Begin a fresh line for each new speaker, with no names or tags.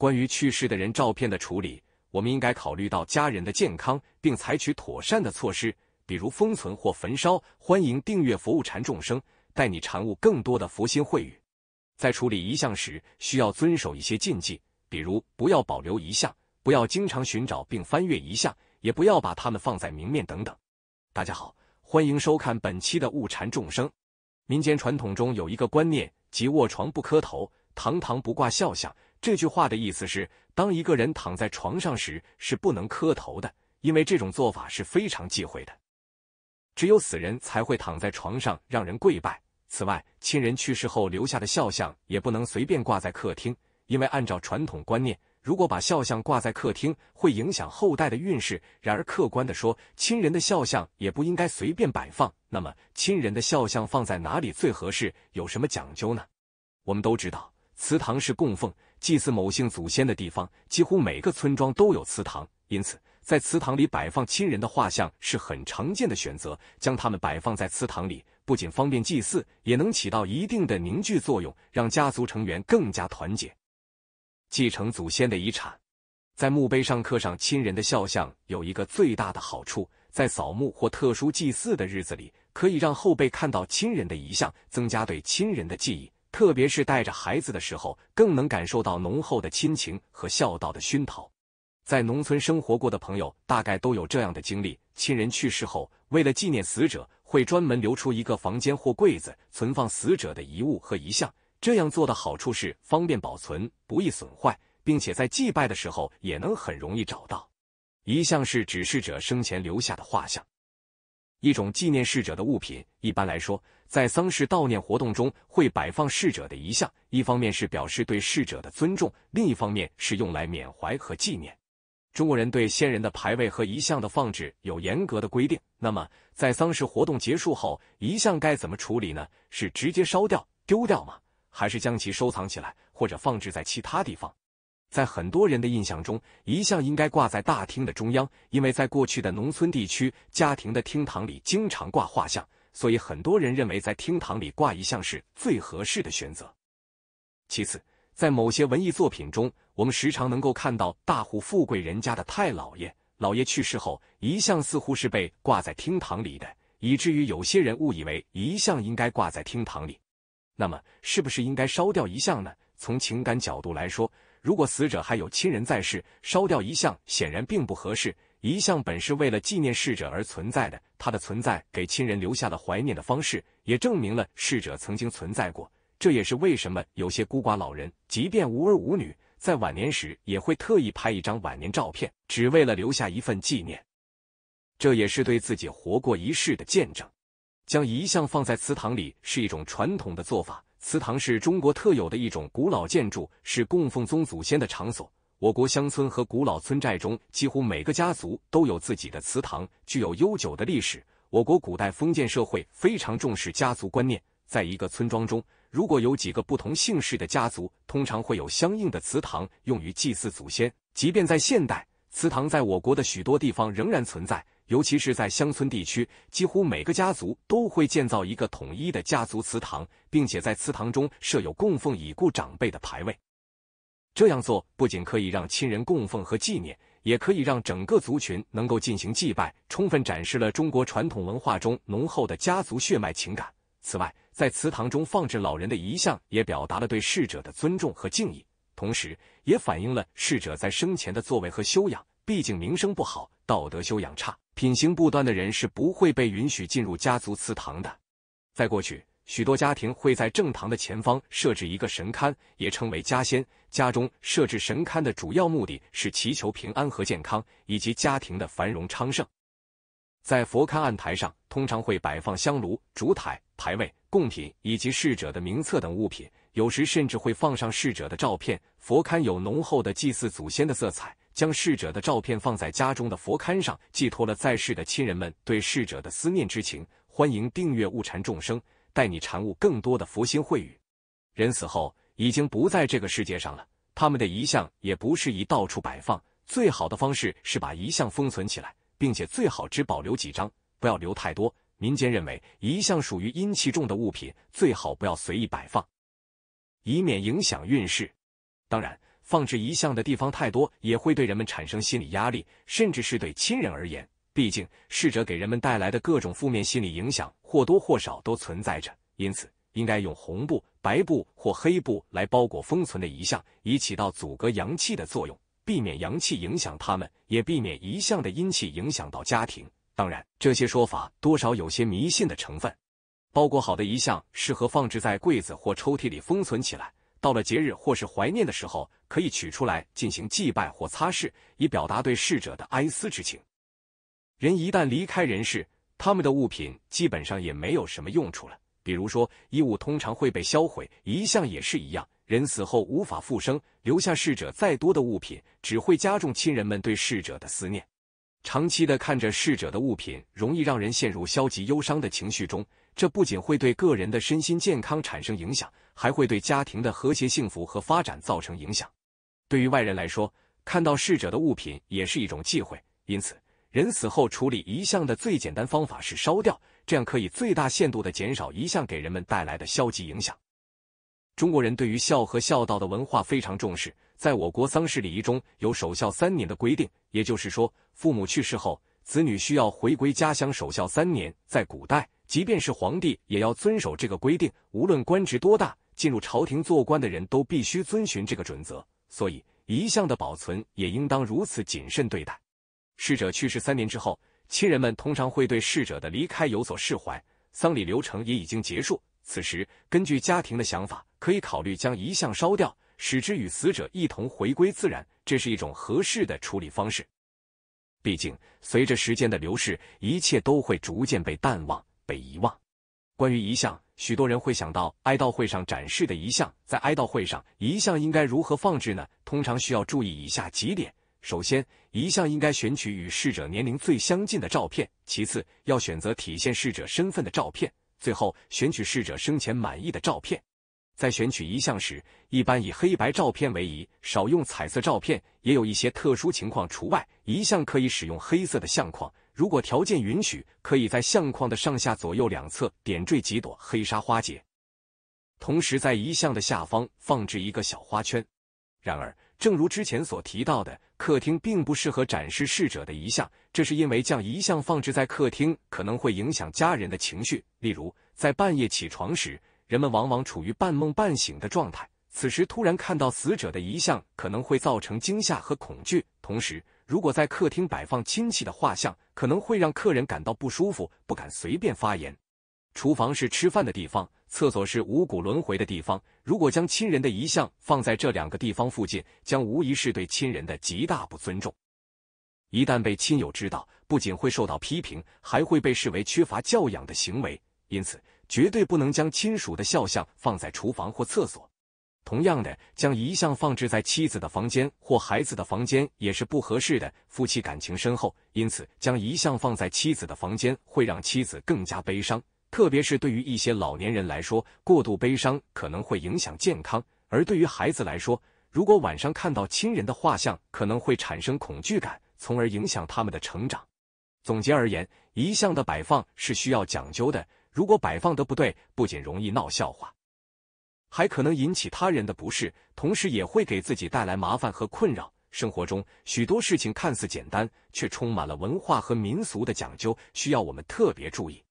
关于去世的人照片的处理，我们应该考虑到家人的健康，并采取妥善的措施，比如封存或焚烧。欢迎订阅《佛务禅众生》，带你禅悟更多的佛心慧语。在处理遗像时，需要遵守一些禁忌，比如不要保留遗像，不要经常寻找并翻阅遗像，也不要把它们放在明面等等。大家好，欢迎收看本期的《悟禅众生》。民间传统中有一个观念，即卧床不磕头，堂堂不挂肖像。这句话的意思是，当一个人躺在床上时是不能磕头的，因为这种做法是非常忌讳的。只有死人才会躺在床上让人跪拜。此外，亲人去世后留下的肖像也不能随便挂在客厅，因为按照传统观念，如果把肖像挂在客厅，会影响后代的运势。然而，客观的说，亲人的肖像也不应该随便摆放。那么，亲人的肖像放在哪里最合适？有什么讲究呢？我们都知道，祠堂是供奉。祭祀某姓祖先的地方，几乎每个村庄都有祠堂，因此在祠堂里摆放亲人的画像是很常见的选择。将他们摆放在祠堂里，不仅方便祭祀，也能起到一定的凝聚作用，让家族成员更加团结。继承祖先的遗产，在墓碑上刻上亲人的肖像，有一个最大的好处，在扫墓或特殊祭祀的日子里，可以让后辈看到亲人的遗像，增加对亲人的记忆。特别是带着孩子的时候，更能感受到浓厚的亲情和孝道的熏陶。在农村生活过的朋友，大概都有这样的经历：亲人去世后，为了纪念死者，会专门留出一个房间或柜子，存放死者的遗物和遗像。这样做的好处是方便保存，不易损坏，并且在祭拜的时候也能很容易找到。遗像是指逝者生前留下的画像。一种纪念逝者的物品，一般来说，在丧事悼念活动中会摆放逝者的遗像，一方面是表示对逝者的尊重，另一方面是用来缅怀和纪念。中国人对先人的牌位和遗像的放置有严格的规定。那么，在丧事活动结束后，遗像该怎么处理呢？是直接烧掉、丢掉吗？还是将其收藏起来，或者放置在其他地方？在很多人的印象中，遗像应该挂在大厅的中央，因为在过去的农村地区，家庭的厅堂里经常挂画像，所以很多人认为在厅堂里挂遗像是最合适的选择。其次，在某些文艺作品中，我们时常能够看到大户富贵人家的太老爷，老爷去世后，遗像似乎是被挂在厅堂里的，以至于有些人误以为遗像应该挂在厅堂里。那么，是不是应该烧掉遗像呢？从情感角度来说，如果死者还有亲人在世，烧掉遗像显然并不合适。遗像本是为了纪念逝者而存在的，它的存在给亲人留下了怀念的方式，也证明了逝者曾经存在过。这也是为什么有些孤寡老人即便无儿无女，在晚年时也会特意拍一张晚年照片，只为了留下一份纪念。这也是对自己活过一世的见证。将遗像放在祠堂里是一种传统的做法。祠堂是中国特有的一种古老建筑，是供奉宗祖先的场所。我国乡村和古老村寨中，几乎每个家族都有自己的祠堂，具有悠久的历史。我国古代封建社会非常重视家族观念，在一个村庄中，如果有几个不同姓氏的家族，通常会有相应的祠堂用于祭祀祖先。即便在现代，祠堂在我国的许多地方仍然存在。尤其是在乡村地区，几乎每个家族都会建造一个统一的家族祠堂，并且在祠堂中设有供奉已故长辈的牌位。这样做不仅可以让亲人供奉和纪念，也可以让整个族群能够进行祭拜，充分展示了中国传统文化中浓厚的家族血脉情感。此外，在祠堂中放置老人的遗像，也表达了对逝者的尊重和敬意，同时也反映了逝者在生前的作为和修养。毕竟名声不好，道德修养差。品行不端的人是不会被允许进入家族祠堂的。在过去，许多家庭会在正堂的前方设置一个神龛，也称为家仙。家中设置神龛的主要目的是祈求平安和健康，以及家庭的繁荣昌盛。在佛龛案台上，通常会摆放香炉、烛台、牌位、供品以及逝者的名册等物品，有时甚至会放上逝者的照片。佛龛有浓厚的祭祀祖先的色彩。将逝者的照片放在家中的佛龛上，寄托了在世的亲人们对逝者的思念之情。欢迎订阅悟禅众生，带你禅悟更多的佛心慧语。人死后已经不在这个世界上了，他们的遗像也不适宜到处摆放。最好的方式是把遗像封存起来，并且最好只保留几张，不要留太多。民间认为遗像属于阴气重的物品，最好不要随意摆放，以免影响运势。当然。放置遗像的地方太多，也会对人们产生心理压力，甚至是对亲人而言。毕竟，逝者给人们带来的各种负面心理影响或多或少都存在着，因此应该用红布、白布或黑布来包裹封存的遗像，以起到阻隔阳气的作用，避免阳气影响他们，也避免遗像的阴气影响到家庭。当然，这些说法多少有些迷信的成分。包裹好的遗像适合放置在柜子或抽屉里封存起来。到了节日或是怀念的时候，可以取出来进行祭拜或擦拭，以表达对逝者的哀思之情。人一旦离开人世，他们的物品基本上也没有什么用处了。比如说，衣物通常会被销毁，遗像也是一样。人死后无法复生，留下逝者再多的物品，只会加重亲人们对逝者的思念。长期的看着逝者的物品，容易让人陷入消极忧伤的情绪中。这不仅会对个人的身心健康产生影响，还会对家庭的和谐幸福和发展造成影响。对于外人来说，看到逝者的物品也是一种忌讳。因此，人死后处理遗像的最简单方法是烧掉，这样可以最大限度的减少遗像给人们带来的消极影响。中国人对于孝和孝道的文化非常重视。在我国丧事礼仪中有守孝三年的规定，也就是说，父母去世后，子女需要回归家乡守孝三年。在古代，即便是皇帝也要遵守这个规定，无论官职多大，进入朝廷做官的人都必须遵循这个准则。所以，遗像的保存也应当如此谨慎对待。逝者去世三年之后，亲人们通常会对逝者的离开有所释怀，丧礼流程也已经结束。此时，根据家庭的想法，可以考虑将遗像烧掉。使之与死者一同回归自然，这是一种合适的处理方式。毕竟，随着时间的流逝，一切都会逐渐被淡忘、被遗忘。关于遗像，许多人会想到哀悼会上展示的遗像。在哀悼会上，遗像应该如何放置呢？通常需要注意以下几点：首先，遗像应该选取与逝者年龄最相近的照片；其次，要选择体现逝者身份的照片；最后，选取逝者生前满意的照片。在选取遗像时，一般以黑白照片为宜，少用彩色照片。也有一些特殊情况除外，遗像可以使用黑色的相框。如果条件允许，可以在相框的上下左右两侧点缀几朵黑纱花结，同时在遗像的下方放置一个小花圈。然而，正如之前所提到的，客厅并不适合展示逝者的遗像，这是因为将遗像放置在客厅可能会影响家人的情绪，例如在半夜起床时。人们往往处于半梦半醒的状态，此时突然看到死者的遗像，可能会造成惊吓和恐惧。同时，如果在客厅摆放亲戚的画像，可能会让客人感到不舒服，不敢随便发言。厨房是吃饭的地方，厕所是五谷轮回的地方。如果将亲人的遗像放在这两个地方附近，将无疑是对亲人的极大不尊重。一旦被亲友知道，不仅会受到批评，还会被视为缺乏教养的行为。因此。绝对不能将亲属的肖像放在厨房或厕所。同样的，将遗像放置在妻子的房间或孩子的房间也是不合适的。夫妻感情深厚，因此将遗像放在妻子的房间会让妻子更加悲伤。特别是对于一些老年人来说，过度悲伤可能会影响健康；而对于孩子来说，如果晚上看到亲人的画像，可能会产生恐惧感，从而影响他们的成长。总结而言，遗像的摆放是需要讲究的。如果摆放的不对，不仅容易闹笑话，还可能引起他人的不适，同时也会给自己带来麻烦和困扰。生活中许多事情看似简单，却充满了文化和民俗的讲究，需要我们特别注意。